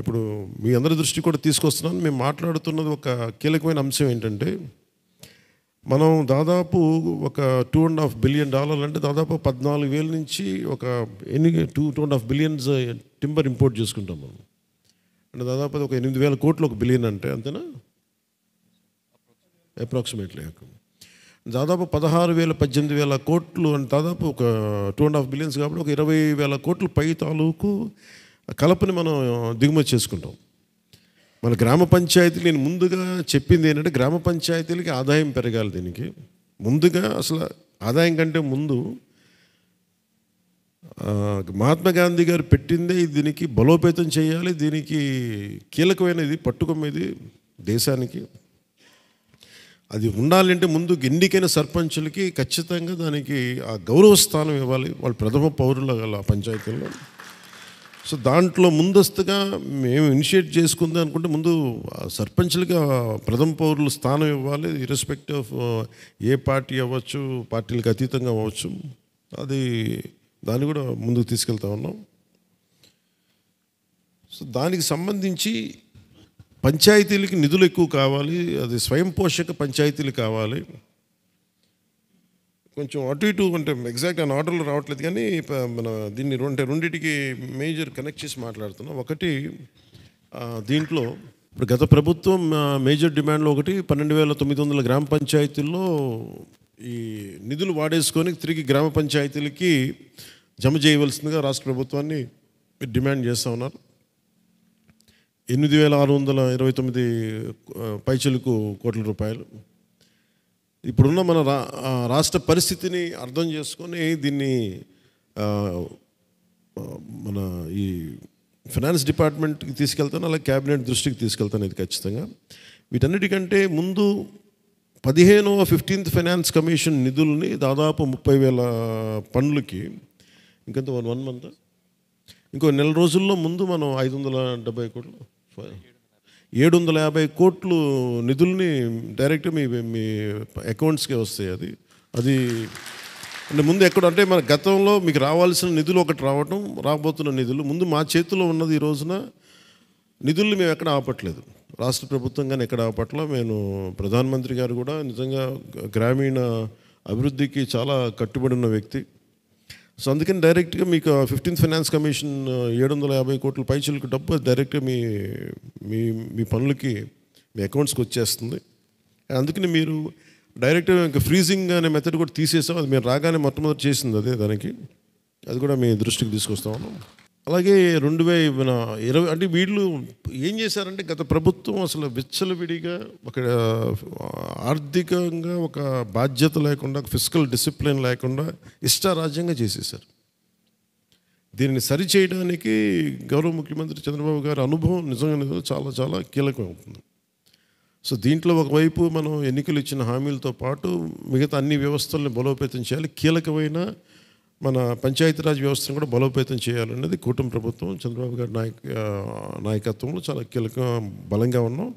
ఇప్పుడు మీ అందరి దృష్టి కూడా తీసుకొస్తున్నాను మేము మాట్లాడుతున్నది ఒక కీలకమైన అంశం ఏంటంటే మనం దాదాపు ఒక టూ అండ్ హాఫ్ బిలియన్ డాలర్లు అంటే దాదాపు పద్నాలుగు వేల నుంచి ఒక ఎన్ని two two and half billions timber import చేసుకుంటాం మనం అంటే దాదాపు ఒక ఎనిమిది వేల కోట్లు ఒక బిలియన్ అంటే అంతేనా అప్రాక్సిమేట్లీ దాదాపు పదహారు వేల పద్దెనిమిది వేల కోట్లు అంటే దాదాపు ఒక టూ అండ్ హాఫ్ బిలియన్స్ కాబట్టి ఒక ఇరవై వేల కోట్లు పై తాలూకు ఆ కలపని మనం దిగుమతి చేసుకుంటాం మన గ్రామ పంచాయతీలు నేను ముందుగా చెప్పింది ఏంటంటే గ్రామ పంచాయతీలకి ఆదాయం పెరగాలి దీనికి ముందుగా అసలు ఆదాయం కంటే ముందు మహాత్మా గాంధీ గారు పెట్టిందే దీనికి బలోపేతం చేయాలి దీనికి కీలకమైనది పట్టుకమ్మేది దేశానికి అది ఉండాలంటే ముందు ఎన్నికైన సర్పంచులకి ఖచ్చితంగా దానికి ఆ గౌరవ స్థానం ఇవ్వాలి వాళ్ళు ప్రథమ పౌరుల ఆ పంచాయతీల్లో సో దాంట్లో ముందస్తుగా మేము ఇనిషియేట్ చేసుకుందాం అనుకుంటే ముందు సర్పంచ్లుగా ప్రథమ పౌరులు స్థానం ఇవ్వాలి ఇరెస్పెక్ట్ ఆఫ్ ఏ పార్టీ అవ్వచ్చు పార్టీలకు అతీతంగా అవ్వచ్చు అది దాన్ని కూడా ముందుకు తీసుకెళ్తా ఉన్నాం సో దానికి సంబంధించి పంచాయతీలకి నిధులు ఎక్కువ కావాలి అది స్వయం పోషక పంచాయతీలు కావాలి కొంచెం అటు ఇటు అంటే ఎగ్జాక్ట్ అని ఆర్డర్లో రావట్లేదు కానీ మన దీన్ని రెండు రెండింటికి మేజర్ కనెక్ట్ చేసి మాట్లాడుతున్నాం ఒకటి దీంట్లో ఇప్పుడు గత ప్రభుత్వం మేజర్ డిమాండ్లో ఒకటి పన్నెండు వేల తొమ్మిది వందల గ్రామ పంచాయతీల్లో ఈ నిధులు వాడేసుకొని తిరిగి గ్రామ పంచాయతీలకి జమ చేయవలసిందిగా రాష్ట్ర ప్రభుత్వాన్ని డిమాండ్ చేస్తూ ఉన్నారు ఎనిమిది వేల ఆరు వందల ఇరవై తొమ్మిది పైచలకు కోట్ల రూపాయలు ఇప్పుడున్న మన రా రాష్ట్ర పరిస్థితిని అర్థం చేసుకొని దీన్ని మన ఈ ఫినాన్స్ డిపార్ట్మెంట్కి తీసుకెళ్తాను అలా క్యాబినెట్ దృష్టికి తీసుకెళ్తాను ఇది ఖచ్చితంగా వీటన్నిటికంటే ముందు పదిహేనవ ఫిఫ్టీన్త్ ఫైనాన్స్ కమిషన్ నిధుల్ని దాదాపు ముప్పై వేల పనులకి ఇంకెంత వన్ వన్ మంత్ ఇంకో నెల రోజుల్లో ముందు మనం ఐదు వందల డెబ్బై కోట్లు ఏడు వందల యాభై కోట్లు నిధుల్ని డైరెక్ట్ మీ మీ అకౌంట్స్కే వస్తాయి అది అది అంటే ముందు ఎక్కడ అంటే మన గతంలో మీకు రావాల్సిన నిధులు ఒకటి రావటం రాబోతున్న నిధులు ముందు మా చేతిలో ఉన్నది ఈ రోజున నిధుల్ని మేము ఎక్కడ ఆపట్లేదు రాష్ట్ర ప్రభుత్వం కానీ ఎక్కడ ఆపట్ల నేను ప్రధానమంత్రి గారు కూడా నిజంగా గ్రామీణ అభివృద్ధికి చాలా కట్టుబడి ఉన్న వ్యక్తి సో అందుకని డైరెక్ట్గా మీకు ఫిఫ్టీన్త్ ఫైనాన్స్ కమిషన్ ఏడు వందల యాభై కోట్ల పైచలకు డబ్బు డైరెక్ట్గా మీ మీ మీ పనులకి మీ అకౌంట్స్కి వచ్చేస్తుంది అందుకని మీరు డైరెక్ట్గా ఇంకా ఫ్రీజింగ్ అనే మెథడ్ కూడా తీసేసాం అది మీరు రాగానే మొట్టమొదటి చేసింది అదే దానికి అది కూడా మీ దృష్టికి తీసుకొస్తా ఉన్నాం అలాగే రెండు వే ఇరవై అంటే వీళ్ళు ఏం చేశారంటే గత ప్రభుత్వం అసలు విచ్చలవిడిగా ఒక ఆర్థికంగా ఒక బాధ్యత లేకుండా ఫిజికల్ డిసిప్లిన్ లేకుండా ఇష్టారాజ్యంగా చేసేశారు దీనిని సరిచేయడానికి గౌరవ ముఖ్యమంత్రి చంద్రబాబు గారి అనుభవం నిజంగా చాలా చాలా కీలకం అవుతుంది సో దీంట్లో ఒకవైపు మనం ఎన్నికలు ఇచ్చిన హామీలతో పాటు మిగతా అన్ని వ్యవస్థల్ని బలోపేతం చేయాలి కీలకమైన మన పంచాయతీరాజ్ వ్యవస్థను కూడా బలోపేతం చేయాలనేది కూటమి ప్రభుత్వం చంద్రబాబు గారి నాయక నాయకత్వంలో చాలా కీలక బలంగా ఉన్నాం